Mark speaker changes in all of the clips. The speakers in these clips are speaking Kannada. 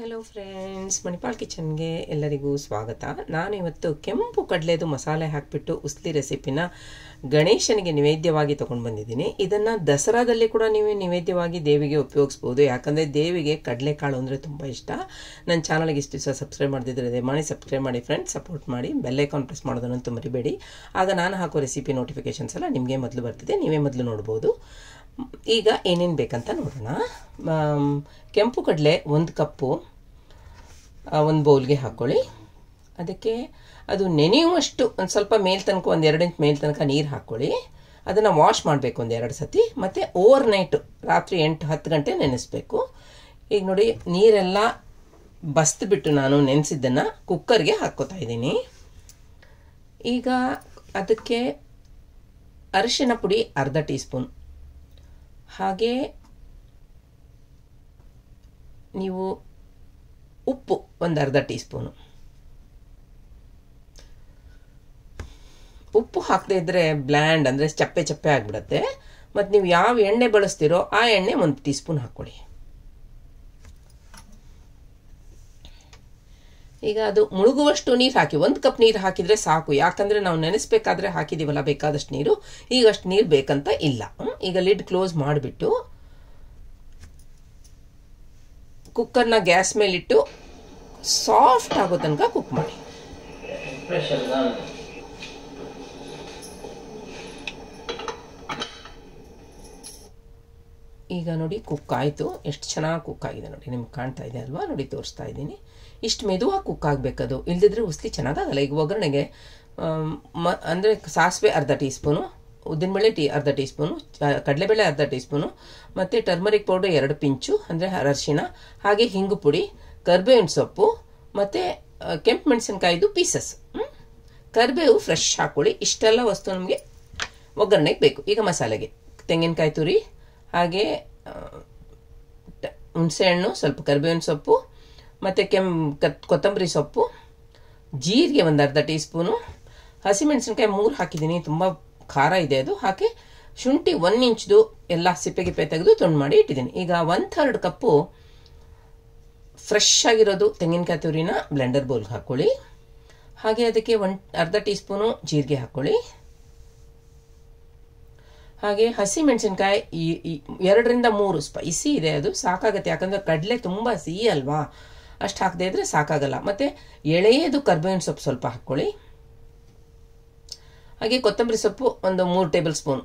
Speaker 1: ಹಲೋ ಫ್ರೆಂಡ್ಸ್ ಮಣಿಪಾಲ್ ಕಿಚನ್ಗೆ ಎಲ್ಲರಿಗೂ ಸ್ವಾಗತ ನಾನು ಇವತ್ತು ಕೆಂಪು ಕಡಲೆದು ಮಸಾಲೆ ಹಾಕಿಬಿಟ್ಟು ಉಸ್ಲಿ ರೆಸಿಪಿನ ಗಣೇಶನಿಗೆ ನಿವೇದ್ಯವಾಗಿ ತೊಗೊಂಡು ಬಂದಿದ್ದೀನಿ ಇದನ್ನು ದಸರಾದಲ್ಲಿ ಕೂಡ ನೀವು ನಿವೇದ್ಯವಾಗಿ ದೇವಿಗೆ ಉಪಯೋಗಿಸ್ಬೋದು ಯಾಕಂದರೆ ದೇವಿಗೆ ಕಾಳು ಅಂದರೆ ತುಂಬ ಇಷ್ಟ ನನ್ನ ಚಾನಲ್ಗೆ ಇಷ್ಟು ದಿವಸ ಸಬ್ಸ್ಕ್ರೈಬ್ ಅದೇ ಮಾಡಿ ಸಬ್ಸ್ಕ್ರೈಬ್ ಮಾಡಿ ಫ್ರೆಂಡ್ಸ್ ಸಪೋರ್ಟ್ ಮಾಡಿ ಬೆಲ್ಲೈಕಾನ್ ಪ್ರೆಸ್ ಮಾಡೋದನ್ನಂತೂ ಮರಿಬೇಡಿ ಆಗ ನಾನು ಹಾಕೋ ರೆಸಿಪಿ ನೋಟಿಫಿಕೇಶನ್ಸ್ ಎಲ್ಲ ನಿಮಗೆ ಮೊದಲು ಬರ್ತಿದೆ ನೀವೇ ಮೊದಲು ನೋಡ್ಬೋದು ಈಗ ಏನೇನು ಬೇಕಂತ ನೋಡೋಣ ಕೆಂಪು ಕಡಲೆ ಒಂದು ಕಪ್ಪು ಒಂದು ಬೌಲ್ಗೆ ಹಾಕ್ಕೊಳ್ಳಿ ಅದಕ್ಕೆ ಅದು ನೆನೆಯುವಷ್ಟು ಒಂದು ಸ್ವಲ್ಪ ಮೇಲ್ ತನಕ ಒಂದು ಎರಡು ಇಂಚು ಮೇಲ್ ತನಕ ನೀರು ಹಾಕ್ಕೊಳ್ಳಿ ಅದನ್ನು ವಾಶ್ ಮಾಡಬೇಕು ಒಂದು ಎರಡು ಸತಿ ಮತ್ತು ಓವರ್ ನೈಟು ರಾತ್ರಿ ಎಂಟು ಹತ್ತು ಗಂಟೆ ನೆನೆಸ್ಬೇಕು ಈಗ ನೋಡಿ ನೀರೆಲ್ಲ ಬಸ್ತುಬಿಟ್ಟು ನಾನು ನೆನೆಸಿದ್ದನ್ನು ಕುಕ್ಕರ್ಗೆ ಹಾಕ್ಕೋತಾ ಇದ್ದೀನಿ ಈಗ ಅದಕ್ಕೆ ಅರಿಶಿನ ಪುಡಿ ಅರ್ಧ ಟೀ ಸ್ಪೂನ್ ಹಾಗೆ ನೀವು ಉಪ್ಪು ಒಂದು ಅರ್ಧ ಟೀ ಸ್ಪೂನು ಉಪ್ಪು ಹಾಕದೇ ಇದ್ರೆ ಬ್ಲ್ಯಾಂಡ್ ಅಂದರೆ ಚಪ್ಪೆ ಚಪ್ಪೆ ಆಗಿಬಿಡತ್ತೆ ಮತ್ತು ನೀವು ಯಾವ ಎಣ್ಣೆ ಬಳಸ್ತೀರೋ ಆ ಎಣ್ಣೆ ಒಂದು ಟೀ ಸ್ಪೂನ್ ಹಾಕ್ಕೊಳ್ಳಿ ಈಗ ಅದು ಮುಳುಗುವಷ್ಟು ನೀರು ಹಾಕಿ ಒಂದು ಕಪ್ ನೀರು ಹಾಕಿದರೆ ಸಾಕು ಯಾಕಂದರೆ ನಾವು ನೆನೆಸ್ಬೇಕಾದ್ರೆ ಹಾಕಿದ್ದೀವಲ್ಲ ಬೇಕಾದಷ್ಟು ನೀರು ಈಗ ಅಷ್ಟು ನೀರು ಬೇಕಂತ ಇಲ್ಲ ಈಗ ಲಿಡ್ ಕ್ಲೋಸ್ ಮಾಡಿಬಿಟ್ಟು ಕುಕ್ಕರ್ನ ಗ್ಯಾಸ್ ಮೇಲಿಟ್ಟು ಸಾಫ್ಟ್ ಆಗೋ ತನಕ ಕುಕ್ ಮಾಡಿ ಈಗ ನೋಡಿ ಕುಕ್ ಆಯಿತು ಎಷ್ಟು ಚೆನ್ನಾಗಿ ಕುಕ್ ಆಗಿದೆ ನೋಡಿ ನಿಮ್ಗೆ ಕಾಣ್ತಾ ಇದೆ ಅಲ್ವಾ ನೋಡಿ ತೋರಿಸ್ತಾ ಇದ್ದೀನಿ ಇಷ್ಟು ಮೆದುವಾಗಿ ಕುಕ್ ಆಗಬೇಕದು ಇಲ್ಲದಿದ್ದರೆ ಉಸ್ಲಿ ಚೆನ್ನಾಗಾಗಲ್ಲ ಈಗ ಒಗ್ಗರಣೆಗೆ ಮ ಅಂದರೆ ಸಾಸಿವೆ ಅರ್ಧ ಟೀ ಸ್ಪೂನು ಉದ್ದಿನಬೇಳೆ ಟೀ ಅರ್ಧ ಟೀ ಸ್ಪೂನು ಕಡಲೆಬೇಳೆ ಅರ್ಧ ಟೀ ಸ್ಪೂನು ಮತ್ತು ಟರ್ಮರಿಕ್ ಪೌಡರ್ ಎರಡು ಪಿಂಚು ಅಂದರೆ ಅರಶಿನ ಹಾಗೆ ಹಿಂಗು ಪುಡಿ ಕರ್ಬೇವಿನ ಸೊಪ್ಪು ಮತ್ತು ಕೆಂಪು ಮೆಣಸಿನ್ಕಾಯ್ದು ಪೀಸಸ್ ಕರಿಬೇವು ಫ್ರೆಶ್ ಹಾಕ್ಕೊಳ್ಳಿ ಇಷ್ಟೆಲ್ಲ ವಸ್ತು ನಮಗೆ ಒಗ್ಗರಣೆಗೆ ಬೇಕು ಈಗ ಮಸಾಲೆಗೆ ತೆಂಗಿನಕಾಯಿ ತುರಿ ಹಾಗೆ ಹುಣಸೆಹಣ್ಣು ಸ್ವಲ್ಪ ಕರಿಬೇವಿನ ಸೊಪ್ಪು ಮತ್ತು ಕೆಮ್ ಕೊತ್ತಂಬರಿ ಸೊಪ್ಪು ಜೀರಿಗೆ ಒಂದು ಅರ್ಧ ಟೀ ಸ್ಪೂನು ಹಸಿಮೆಣಸಿನ್ಕಾಯಿ ಮೂರು ಹಾಕಿದ್ದೀನಿ ತುಂಬ ಖಾರ ಇದೆ ಅದು ಹಾಕಿ ಶುಂಠಿ ಒನ್ ಇಂಚ್ದು ಎಲ್ಲ ಸಿಪ್ಪೆ ಗಿಪ್ಪೆ ತೆಗೆದು ತುಂಡು ಮಾಡಿ ಇಟ್ಟಿದ್ದೀನಿ ಈಗ ಒನ್ ಥರ್ಡ್ ಕಪ್ಪು ಫ್ರೆಶ್ ಆಗಿರೋದು ತೆಂಗಿನಕಾಯಿ ತುರಿನ ಬ್ಲೆಂಡರ್ ಬೌಲ್ಗೆ ಹಾಕ್ಕೊಳ್ಳಿ ಹಾಗೆ ಅದಕ್ಕೆ ಒನ್ ಅರ್ಧ ಟೀ ಸ್ಪೂನು ಜೀರಿಗೆ ಹಾಕ್ಕೊಳ್ಳಿ ಹಾಗೆ ಹಸಿಮೆಣಸಿನ್ಕಾಯಿ ಈ ಎರಡರಿಂದ ಮೂರು ಸ್ಪೈಸಿ ಇದೆ ಅದು ಸಾಕಾಗುತ್ತೆ ಯಾಕಂದರೆ ಕಡಲೆ ತುಂಬ ಸಿಹಿ ಅಲ್ವಾ ಅಷ್ಟು ಹಾಕದೇ ಇದ್ದರೆ ಸಾಕಾಗಲ್ಲ ಮತ್ತು ಎಳೆಯದು ಕರ್ಬೇವಿನ ಸೊಪ್ಪು ಸ್ವಲ್ಪ ಹಾಕ್ಕೊಳ್ಳಿ ಹಾಗೆ ಕೊತ್ತಂಬರಿ ಸೊಪ್ಪು ಒಂದು ಮೂರು ಟೇಬಲ್ ಸ್ಪೂನ್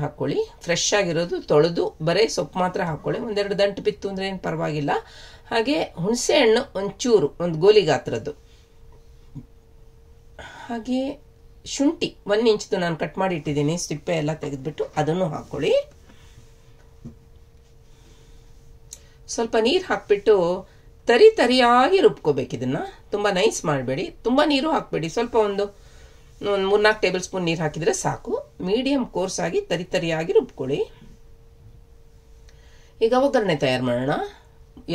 Speaker 1: ಹಾಕ್ಕೊಳ್ಳಿ ಫ್ರೆಶ್ ಆಗಿರೋದು ತೊಳೆದು ಬರೀ ಸೊಪ್ಪು ಮಾತ್ರ ಹಾಕ್ಕೊಳ್ಳಿ ಒಂದೆರಡು ದಂಟು ಬಿತ್ತು ಅಂದರೆ ಏನು ಪರವಾಗಿಲ್ಲ ಹಾಗೆ ಹುಣಸೆ ಹಣ್ಣು ಒಂದು ಚೂರು ಒಂದು ಗೋಲಿ ಗಾತ್ರದ್ದು ಹಾಗೆ ಶುಂಠಿ ಒನ್ ಇಂಚ್ದು ನಾನು ಕಟ್ ಮಾಡಿ ಇಟ್ಟಿದ್ದೀನಿ ಸಿಪ್ಪೆ ಎಲ್ಲ ತೆಗೆದುಬಿಟ್ಟು ಅದನ್ನು ಹಾಕೊಳ್ಳಿ ಸ್ವಲ್ಪ ನೀರು ಹಾಕ್ಬಿಟ್ಟು ತರಿ ತರಿಯಾಗಿ ರುಬ್ಕೋಬೇಕು ಇದನ್ನು ತುಂಬ ನೈಸ್ ಮಾಡಬೇಡಿ ತುಂಬ ನೀರು ಹಾಕಬೇಡಿ ಸ್ವಲ್ಪ ಒಂದು ಒಂದು ಮೂರ್ನಾಲ್ಕು ಟೇಬಲ್ ಸ್ಪೂನ್ ನೀರು ಹಾಕಿದರೆ ಸಾಕು ಮೀಡಿಯಂ ಕೋರ್ಸ್ ಆಗಿ ತರಿ ತರಿಯಾಗಿ ರುಬ್ಕೊಳ್ಳಿ ಈಗ ಒಗ್ಗರಣೆ ತಯಾರು ಮಾಡೋಣ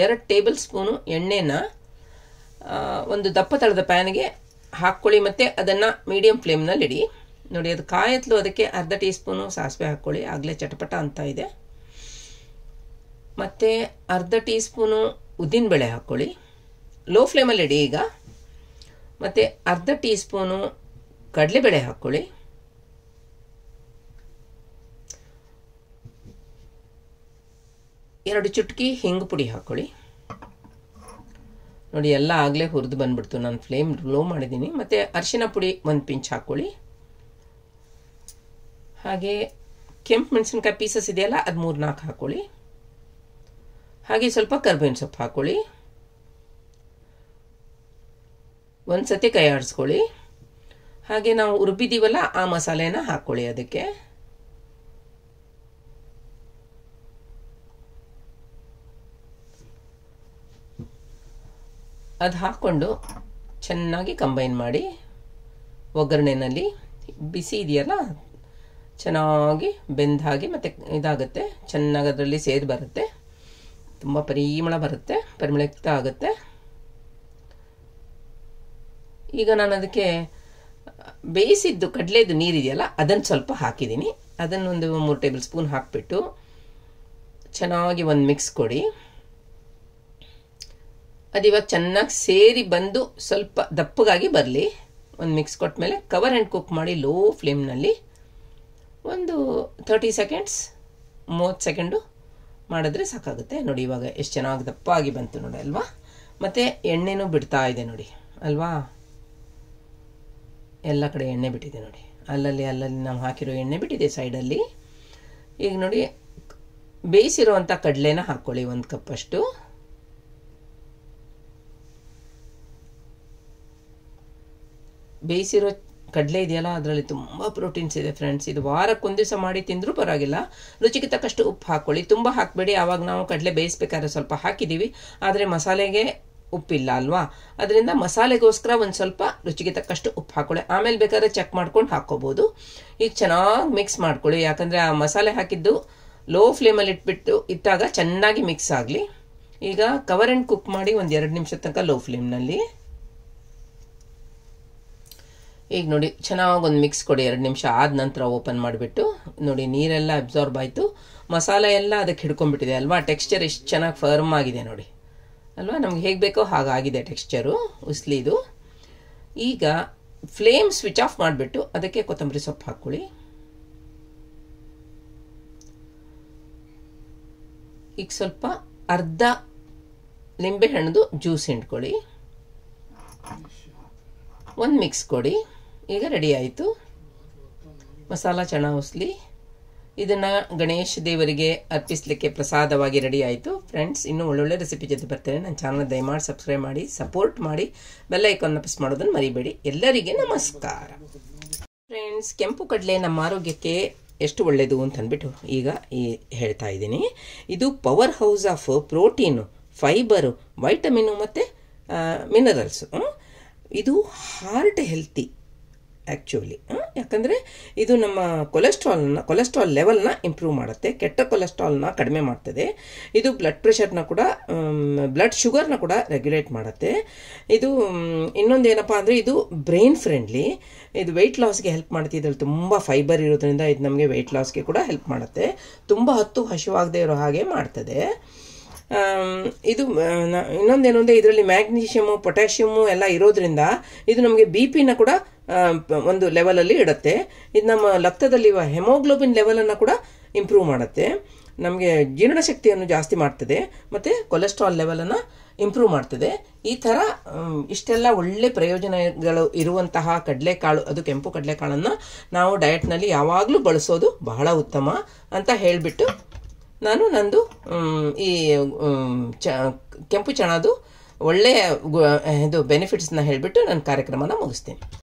Speaker 1: ಎರಡು ಟೇಬಲ್ ಸ್ಪೂನು ಎಣ್ಣೆನ ಒಂದು ದಪ್ಪ ತಳದ ಪ್ಯಾನ್ಗೆ ಹಾಕ್ಕೊಳ್ಳಿ ಮತ್ತೆ ಅದನ್ನು ಮೀಡಿಯಂ ಫ್ಲೇಮ್ನಲ್ಲಿ ಇಡಿ ನೋಡಿ ಅದು ಕಾಯತ್ಲು ಅದಕ್ಕೆ ಅರ್ಧ ಟೀ ಸ್ಪೂನು ಸಾಸಿವೆ ಹಾಕ್ಕೊಳ್ಳಿ ಆಗಲೇ ಚಟಪಟ ಅಂತ ಇದೆ ಮತ್ತು ಅರ್ಧ ಟೀ ಸ್ಪೂನು ಉದ್ದಿನಬೇಳೆ ಹಾಕ್ಕೊಳ್ಳಿ ಲೋ ಫ್ಲೇಮಲ್ಲಿ ಇಡಿ ಈಗ ಮತ್ತೆ ಅರ್ಧ ಟೀ ಸ್ಪೂನು ಕಡಲೆಬೇಳೆ ಹಾಕ್ಕೊಳ್ಳಿ ಎರಡು ಚುಟ್ಕಿ ಹಿಂಗು ಪುಡಿ ಹಾಕ್ಕೊಳ್ಳಿ ನೋಡಿ ಎಲ್ಲ ಆಗಲೇ ಹುರಿದು ಬಂದ್ಬಿಡ್ತು ನಾನು ಫ್ಲೇಮ್ ಲೋ ಮಾಡಿದ್ದೀನಿ ಮತ್ತು ಅರಿಶಿನ ಪುಡಿ ಒಂದು ಪಿಂಚ್ ಹಾಕ್ಕೊಳ್ಳಿ ಹಾಗೆ ಕೆಂಪು ಮೆಣಸಿನ್ಕಾಯಿ ಪೀಸಸ್ ಇದೆಯಲ್ಲ ಅದು ಮೂರು ನಾಲ್ಕು ಹಾಕ್ಕೊಳ್ಳಿ ಹಾಗೆ ಸ್ವಲ್ಪ ಕರ್ಬೇವಿನ ಸೊಪ್ಪು ಹಾಕ್ಕೊಳ್ಳಿ ಒಂದು ಸತಿ ಕೈ ಆಡಿಸ್ಕೊಳ್ಳಿ ಹಾಗೆ ನಾವು ರುಬ್ಬಿದ್ದೀವಲ್ಲ ಆ ಮಸಾಲೆನ ಹಾಕ್ಕೊಳ್ಳಿ ಅದಕ್ಕೆ ಅದು ಹಾಕ್ಕೊಂಡು ಚೆನ್ನಾಗಿ ಕಂಬೈನ್ ಮಾಡಿ ಒಗ್ಗರಣೆನಲ್ಲಿ ಬಿಸಿ ಇದೆಯಲ್ಲ ಚೆನ್ನಾಗಿ ಬೆಂದಾಗಿ ಮತ್ತು ಇದಾಗುತ್ತೆ ಚೆನ್ನಾಗಿ ಅದರಲ್ಲಿ ಸೇದು ಬರುತ್ತೆ ತುಂಬ ಪರಿಮಳ ಬರುತ್ತೆ ಪರಿಮಳಯುಕ್ತ ಆಗುತ್ತೆ ಈಗ ನಾನು ಅದಕ್ಕೆ ಬೇಯಿಸಿದ್ದು ಕಡಲೆದು ನೀರಿದೆಯಲ್ಲ ಅದನ್ನು ಸ್ವಲ್ಪ ಹಾಕಿದ್ದೀನಿ ಅದನ್ನೊಂದು ಮೂರು ಟೇಬಲ್ ಸ್ಪೂನ್ ಹಾಕಿಬಿಟ್ಟು ಚೆನ್ನಾಗಿ ಒಂದು ಮಿಕ್ಸ್ ಕೊಡಿ ಅದು ಇವಾಗ ಚೆನ್ನಾಗಿ ಸೇರಿ ಬಂದು ಸ್ವಲ್ಪ ದಪ್ಪಗಾಗಿ ಬರಲಿ ಒಂದು ಮಿಕ್ಸ್ ಕೊಟ್ಟ ಮೇಲೆ ಕವರ್ ಆ್ಯಂಡ್ ಕುಕ್ ಮಾಡಿ ಲೋ ಫ್ಲೇಮ್ನಲ್ಲಿ ಒಂದು ತರ್ಟಿ ಸೆಕೆಂಡ್ಸ್ ಮೂವತ್ತು ಸೆಕೆಂಡು ಮಾಡಿದ್ರೆ ಸಾಕಾಗುತ್ತೆ ನೋಡಿ ಇವಾಗ ಎಷ್ಟು ಚೆನ್ನಾಗಿ ದಪ್ಪ ಆಗಿ ಬಂತು ನೋಡಿ ಅಲ್ವಾ ಮತ್ತು ಎಣ್ಣೆನೂ ಬಿಡ್ತಾ ಇದೆ ನೋಡಿ ಅಲ್ವಾ ಎಲ್ಲ ಕಡೆ ಎಣ್ಣೆ ಬಿಟ್ಟಿದೆ ನೋಡಿ ಅಲ್ಲಲ್ಲಿ ಅಲ್ಲಲ್ಲಿ ನಾವು ಹಾಕಿರೋ ಎಣ್ಣೆ ಬಿಟ್ಟಿದೆ ಸೈಡಲ್ಲಿ ಈಗ ನೋಡಿ ಬೇಯಿಸಿರುವಂಥ ಕಡಲೆನ ಹಾಕ್ಕೊಳ್ಳಿ ಒಂದು ಕಪ್ಪಷ್ಟು ಬೇಯಿಸಿರೋ ಕಡಲೆ ಇದೆಯಲ್ಲ ಅದರಲ್ಲಿ ತುಂಬ ಪ್ರೋಟೀನ್ಸ್ ಇದೆ ಫ್ರೆಂಡ್ಸ್ ಇದು ವಾರಕ್ಕೊಂದು ದಿವಸ ಮಾಡಿ ತಿಂದರೂ ಪರವಾಗಿಲ್ಲ ರುಚಿಗೆ ತಕ್ಕಷ್ಟು ಉಪ್ಪು ಹಾಕ್ಕೊಳ್ಳಿ ತುಂಬ ಹಾಕಬೇಡಿ ಆವಾಗ ನಾವು ಕಡಲೆ ಬೇಯಿಸ್ಬೇಕಾದ್ರೆ ಸ್ವಲ್ಪ ಹಾಕಿದ್ದೀವಿ ಆದರೆ ಮಸಾಲೆಗೆ ಉಪ್ಪಿಲ್ಲ ಅಲ್ವಾ ಅದರಿಂದ ಮಸಾಲೆಗೋಸ್ಕರ ಒಂದು ಸ್ವಲ್ಪ ರುಚಿಗೆ ತಕ್ಕಷ್ಟು ಉಪ್ಪು ಹಾಕೊಳ್ಳಿ ಆಮೇಲೆ ಬೇಕಾದ್ರೆ ಚೆಕ್ ಮಾಡ್ಕೊಂಡು ಹಾಕ್ಕೋಬೋದು ಈಗ ಚೆನ್ನಾಗಿ ಮಿಕ್ಸ್ ಮಾಡ್ಕೊಳ್ಳಿ ಯಾಕಂದರೆ ಆ ಮಸಾಲೆ ಹಾಕಿದ್ದು ಲೋ ಫ್ಲೇಮಲ್ಲಿ ಇಟ್ಬಿಟ್ಟು ಇಟ್ಟಾಗ ಚೆನ್ನಾಗಿ ಮಿಕ್ಸ್ ಆಗಲಿ ಈಗ ಕವರ್ ಆ್ಯಂಡ್ ಕುಕ್ ಮಾಡಿ ಒಂದು ಎರಡು ನಿಮಿಷ ತನಕ ಲೋ ಫ್ಲೇಮ್ನಲ್ಲಿ ಈಗ ನೋಡಿ ಚೆನ್ನಾಗಿ ಒಂದು ಮಿಕ್ಸ್ ಕೊಡಿ ಎರಡು ನಿಮಿಷ ಆದ ನಂತರ ಓಪನ್ ಮಾಡಿಬಿಟ್ಟು ನೋಡಿ ನೀರೆಲ್ಲ ಅಬ್ಸಾರ್ಬ್ ಆಯಿತು ಮಸಾಲೆ ಎಲ್ಲ ಅದಕ್ಕೆ ಹಿಡ್ಕೊಂಡ್ಬಿಟ್ಟಿದೆ ಅಲ್ವಾ ಟೆಕ್ಸ್ಚರ್ ಎಷ್ಟು ಚೆನ್ನಾಗಿ ಫರ್ಮ್ ಆಗಿದೆ ನೋಡಿ ಅಲ್ವಾ ನಮ್ಗೆ ಹೇಗೆ ಬೇಕೋ ಹಾಗಾಗಿದೆ ಟೆಕ್ಸ್ಚರು ಉಸ್ಲಿದು ಈಗ ಫ್ಲೇಮ್ ಸ್ವಿಚ್ ಆಫ್ ಮಾಡಿಬಿಟ್ಟು ಅದಕ್ಕೆ ಕೊತ್ತಂಬರಿ ಸೊಪ್ಪು ಹಾಕ್ಕೊಳ್ಳಿ ಈಗ ಸ್ವಲ್ಪ ಅರ್ಧ ಲಿಂಬೆಹಣ್ಣದು ಜ್ಯೂಸ್ ಹಿಂಡ್ಕೊಳ್ಳಿ ಒಂದು ಮಿಕ್ಸ್ ಕೊಡಿ ಈಗ ರೆಡಿ ಆಯಿತು ಮಸಾಲ ಚಣ ಉಸ್ಲಿ ಇದನ್ನು ಗಣೇಶ ದೇವರಿಗೆ ಅರ್ಪಿಸಲಿಕ್ಕೆ ಪ್ರಸಾದವಾಗಿ ರೆಡಿ ಆಯಿತು ಫ್ರೆಂಡ್ಸ್ ಇನ್ನೂ ಒಳ್ಳೊಳ್ಳೆ ರೆಸಿಪಿ ಜೊತೆ ಬರ್ತೇನೆ ನನ್ನ ಚಾನಲ್ ದಯಮಾಡಿ ಸಬ್ಸ್ಕ್ರೈಬ್ ಮಾಡಿ ಸಪೋರ್ಟ್ ಮಾಡಿ ಬೆಲ್ಲೈಕನ್ನ ಪ್ರೆಸ್ ಮಾಡೋದನ್ನು ಮರಿಬೇಡಿ ಎಲ್ಲರಿಗೆ ನಮಸ್ಕಾರ ಫ್ರೆಂಡ್ಸ್ ಕೆಂಪು ಕಡಲೆ ನಮ್ಮ ಆರೋಗ್ಯಕ್ಕೆ ಎಷ್ಟು ಒಳ್ಳೆಯದು ಅಂತ ಅಂದ್ಬಿಟ್ಟು ಈಗ ಈ ಹೇಳ್ತಾ ಇದ್ದೀನಿ ಇದು powerhouse of protein fibre vitamin ಮತ್ತು ಮಿನರಲ್ಸು ಇದು ಹಾರ್ಟ್ ಹೆಲ್ತಿ ಆ್ಯಕ್ಚುಲಿ ಯಾಕಂದರೆ ಇದು ನಮ್ಮ ಕೊಲೆಸ್ಟ್ರಾಲ್ನ ಕೊಲೆಸ್ಟ್ರಾಲ್ ಲೆವೆಲ್ನ ಇಂಪ್ರೂವ್ ಮಾಡುತ್ತೆ ಕೆಟ್ಟ ಕೊಲೆಸ್ಟ್ರಾಲ್ನ ಕಡಿಮೆ ಮಾಡ್ತದೆ ಇದು ಬ್ಲಡ್ ಪ್ರೆಷರ್ನ ಕೂಡ ಬ್ಲಡ್ ಶುಗರ್ನ ಕೂಡ ರೆಗ್ಯುಲೇಟ್ ಮಾಡುತ್ತೆ ಇದು ಇನ್ನೊಂದು ಏನಪ್ಪ ಅಂದರೆ ಇದು ಬ್ರೈನ್ ಫ್ರೆಂಡ್ಲಿ ಇದು ವೆಯ್ಟ್ ಲಾಸ್ಗೆ ಹೆಲ್ಪ್ ಮಾಡುತ್ತೆ ಇದರಲ್ಲಿ ತುಂಬ ಫೈಬರ್ ಇರೋದ್ರಿಂದ ಇದು ನಮಗೆ ವೆಯ್ಟ್ ಲಾಸ್ಗೆ ಕೂಡ ಹೆಲ್ಪ್ ಮಾಡುತ್ತೆ ತುಂಬ ಹತ್ತು ಹಸಿವಾಗದೇ ಇರೋ ಹಾಗೆ ಮಾಡ್ತದೆ ಇದು ಇನ್ನೊಂದೇನು ಅಂದರೆ ಇದರಲ್ಲಿ ಮ್ಯಾಗ್ನೀಷಿಯಮು ಪೊಟ್ಯಾಷಿಯಮು ಎಲ್ಲ ಇರೋದ್ರಿಂದ ಇದು ನಮಗೆ ಬಿ ಪಿನ ಕೂಡ ಒಂದು ಲೆವೆಲಲ್ಲಿ ಇಡುತ್ತೆ ಇದು ನಮ್ಮ ರಕ್ತದಲ್ಲಿರುವ ಹೆಮೋಗ್ಲೋಬಿನ್ ಲೆವೆಲನ್ನು ಕೂಡ ಇಂಪ್ರೂವ್ ಮಾಡುತ್ತೆ ನಮಗೆ ಜೀರ್ಣಶಕ್ತಿಯನ್ನು ಜಾಸ್ತಿ ಮಾಡ್ತದೆ ಮತ್ತು ಕೊಲೆಸ್ಟ್ರಾಲ್ ಲೆವೆಲನ್ನು ಇಂಪ್ರೂವ್ ಮಾಡ್ತದೆ ಈ ಥರ ಇಷ್ಟೆಲ್ಲ ಒಳ್ಳೆ ಪ್ರಯೋಜನಗಳು ಇರುವಂತಹ ಕಡಲೆಕಾಳು ಅದು ಕೆಂಪು ಕಡಲೆಕಾಳನ್ನು ನಾವು ಡಯಟ್ನಲ್ಲಿ ಯಾವಾಗಲೂ ಬಳಸೋದು ಬಹಳ ಉತ್ತಮ ಅಂತ ಹೇಳಿಬಿಟ್ಟು ನಾನು ನಂದು ಈ ಚ ಕೆಂಪು ಚಣದು ಒಳ್ಳೆಯ ಇದು ಬೆನಿಫಿಟ್ಸ್ನ ಹೇಳಿಬಿಟ್ಟು ನಾನು ಕಾರ್ಯಕ್ರಮನ ಮುಗಿಸ್ತೀನಿ